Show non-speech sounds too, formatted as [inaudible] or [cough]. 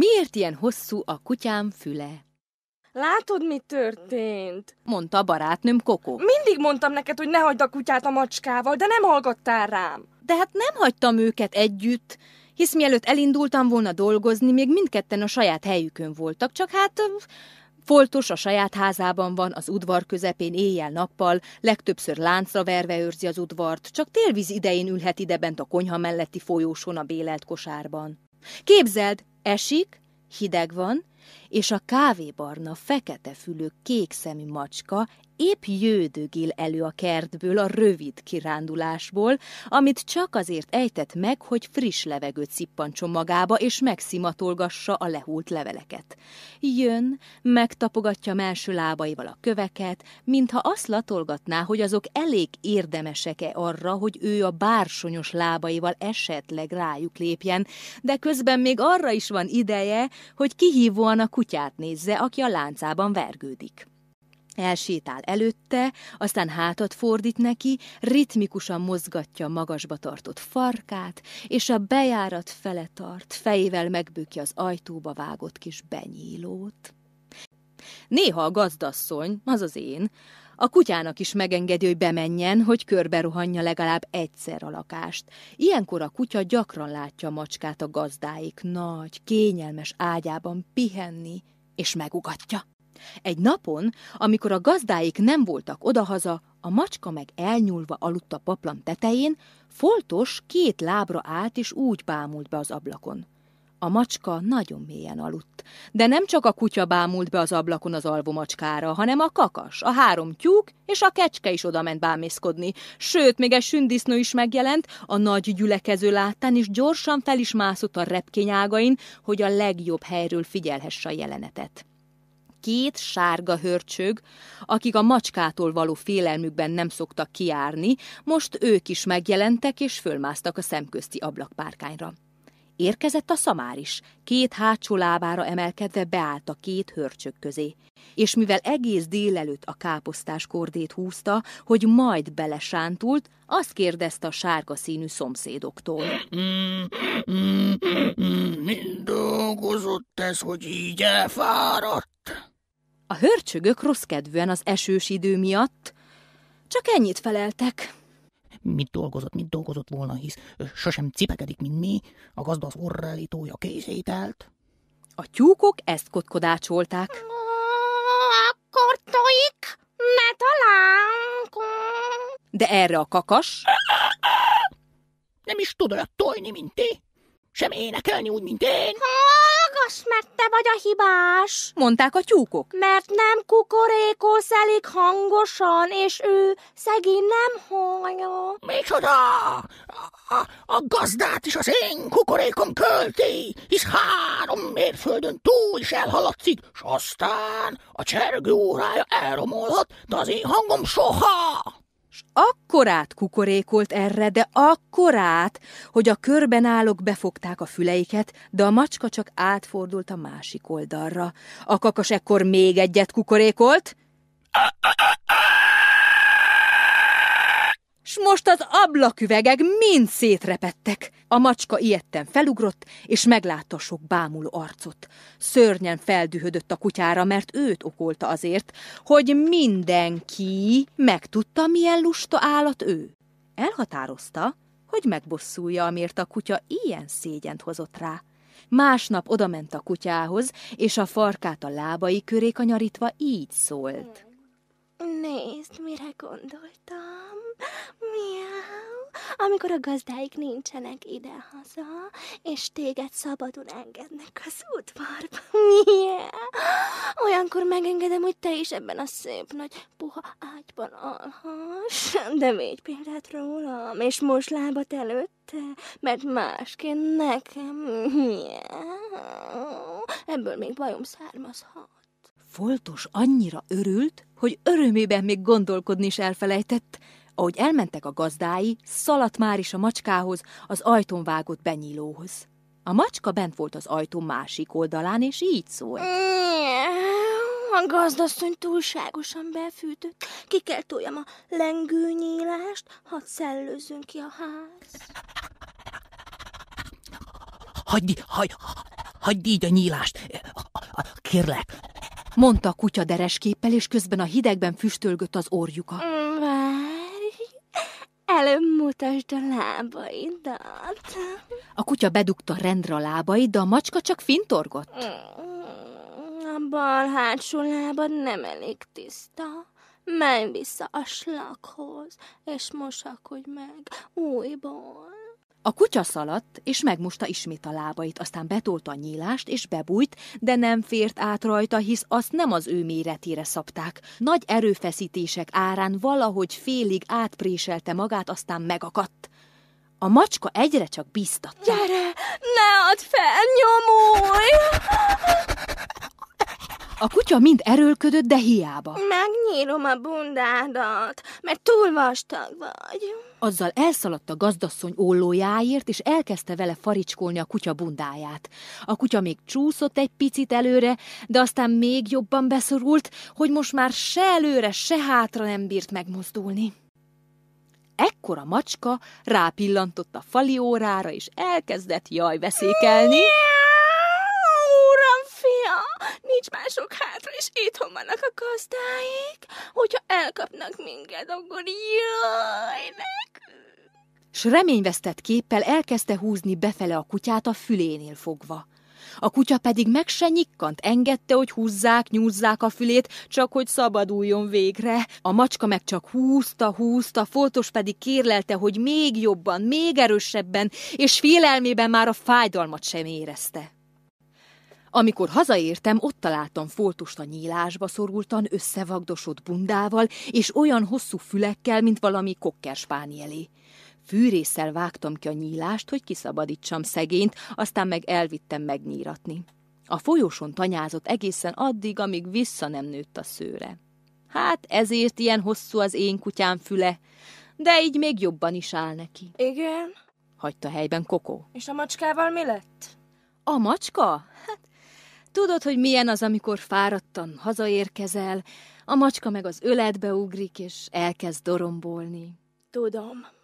Miért ilyen hosszú a kutyám füle? Látod, mi történt? Mondta barátnőm Koko. Mindig mondtam neked, hogy ne hagyd a kutyát a macskával, de nem hallgattál rám. De hát nem hagytam őket együtt, hisz mielőtt elindultam volna dolgozni, még mindketten a saját helyükön voltak, csak hát Foltos a saját házában van, az udvar közepén éjjel-nappal, legtöbbször láncra verve őrzi az udvart, csak télvíz idején ülhet idebent a konyha melletti folyóson a bélelt kosárban. Képzeld, esik, hideg van, és a kávébarna, fekete fülő, kék szemű macska épp jődögél elő a kertből, a rövid kirándulásból, amit csak azért ejtett meg, hogy friss levegőt szippantson magába, és megszimatolgassa a lehult leveleket. Jön, megtapogatja melső lábaival a köveket, mintha azt latolgatná, hogy azok elég érdemesek-e arra, hogy ő a bársonyos lábaival esetleg rájuk lépjen, de közben még arra is van ideje, hogy kihívóan a kutyát nézze, aki a láncában vergődik. Elsétál előtte, aztán hátat fordít neki, ritmikusan mozgatja magasba tartott farkát, és a bejárat fele tart, fejével megböki az ajtóba vágott kis benyílót. Néha a gazdasszony, az az én, a kutyának is megengedi, hogy bemenjen, hogy körbe rohanja legalább egyszer a lakást. Ilyenkor a kutya gyakran látja a macskát a gazdáik nagy, kényelmes ágyában pihenni, és megugatja. Egy napon, amikor a gazdáik nem voltak odahaza, a macska meg elnyúlva aludt a paplan tetején, foltos két lábra állt és úgy bámult be az ablakon. A macska nagyon mélyen aludt, de nem csak a kutya bámult be az ablakon az alvó macskára, hanem a kakas, a három tyúk és a kecske is odament bámészkodni. Sőt, még egy sündisznó is megjelent, a nagy gyülekező láttán is gyorsan fel is mászott a repkény ágain, hogy a legjobb helyről figyelhesse a jelenetet két sárga hörcsög, akik a macskától való félelmükben nem szoktak kiárni, most ők is megjelentek és fölmásztak a szemközti ablakpárkányra. Érkezett a szamár is, két hátsó lábára emelkedve beállt a két hörcsök közé, és mivel egész délelőtt a káposztás kordét húzta, hogy majd belesántult, azt kérdezte a sárga színű szomszédoktól. Mm, mm, mm, mm mind dolgozott ez, hogy így elfáradt? hörcsögök rossz kedvűen az esős idő miatt. Csak ennyit feleltek. Mit dolgozott, mit dolgozott volna, hisz sosem cipekedik, mint mi, a gazda az orrelítója elítója készételt. A tyúkok ezt kotkodácsolták. Akkor tojik, ne találunk. De erre a kakas... Nem is tudod tojni, mint ti, sem énekelni úgy, mint én. Hallgass meg! vagy a hibás? Mondták a tyúkok. Mert nem kukorékolsz elég hangosan, és ő szegény nem hallja. Micsoda? A, a, a gazdát is az én kukorékom költi, hisz három mérföldön túl is elhaladszik, s aztán a csergő órája elromolhat, de az én hangom soha. S akkorát kukorékolt erre, de akkorát, hogy a körben állók befogták a füleiket, de a macska csak átfordult a másik oldalra. A kakas ekkor még egyet kukorékolt, s most az ablaküvegek mind szétrepettek. A macska ilyetten felugrott, és meglátta sok bámuló arcot. Szörnyen feldühödött a kutyára, mert őt okolta azért, hogy mindenki megtudta, milyen lusta állat ő. Elhatározta, hogy megbosszulja, amért a kutya ilyen szégyent hozott rá. Másnap odament a kutyához, és a farkát a lábai köré kanyarítva így szólt. Nézd, mire gondoltam. Miau, amikor a gazdáik nincsenek idehaza, és téged szabadon engednek az udvarba. [laughs] Miau, olyankor megengedem, hogy te is ebben a szép nagy puha ágyban alhass, de védj példát rólam, és most lábat előtte, mert másként nekem miau, ebből még bajom származhat. Foltos annyira örült, hogy örömében még gondolkodni is elfelejtett, ahogy elmentek a gazdái, szaladt már is a macskához, az ajtón vágott benyílóhoz. A macska bent volt az ajtó másik oldalán, és így szólt. A gazdasszony túlságosan befűtött. Ki kell toljam a lengőnyílást, hadd szellőzzön ki a ház. Hagyd, hagy, hagyd így a nyílást, kérlek. Mondta a kutya deresképpel, és közben a hidegben füstölgött az orjuka. Mm, Előbb mutasd a lábaidat. A kutya bedugta rendre a lábait, de a macska csak fintorgott. Mm, a bal hátsó lábad nem elég tiszta. Menj vissza a slakhoz, és mosakodj meg újból. A kutya szaladt, és megmosta ismét a lábait, aztán betolta a nyílást, és bebújt, de nem fért át rajta, hisz azt nem az ő méretére szabták. Nagy erőfeszítések árán valahogy félig átpréselte magát, aztán megakadt. A macska egyre csak bíztatta. Gyere, ne add fel, nyomulj! A kutya mind erőlködött, de hiába. Megnyírom a bundádat, mert túl vastag vagy. Azzal elszaladt a gazdasszony ollójáért, és elkezdte vele faricskolni a kutya bundáját. A kutya még csúszott egy picit előre, de aztán még jobban beszorult, hogy most már se előre, se hátra nem bírt megmozdulni. Ekkor a macska rápillantott a fali órára, és elkezdett jaj veszékelni. Uram, fia, nincs másom itthon vannak a kasztáik. hogyha elkapnak minket, akkor jaj, nekünk! S reményvesztett képpel elkezdte húzni befele a kutyát a fülénél fogva. A kutya pedig meg se nyikkant, engedte, hogy húzzák, nyúzzák a fülét, csak hogy szabaduljon végre. A macska meg csak húzta, húzta, foltos pedig kérlelte, hogy még jobban, még erősebben, és félelmében már a fájdalmat sem érezte. Amikor hazaértem, ott találtam foltust a nyílásba szorultan, összevagdosott bundával, és olyan hosszú fülekkel, mint valami kokkerspánielé. Fűrészsel vágtam ki a nyílást, hogy kiszabadítsam szegényt, aztán meg elvittem megnyíratni. A folyosón tanyázott egészen addig, amíg vissza nem nőtt a szőre. Hát ezért ilyen hosszú az én kutyám füle, de így még jobban is áll neki. Igen? Hagyta helyben Kokó. És a macskával mi lett? A macska? Hát Tudod, hogy milyen az, amikor fáradtan hazaérkezel, a macska meg az öletbe ugrik, és elkezd dorombolni. Tudom.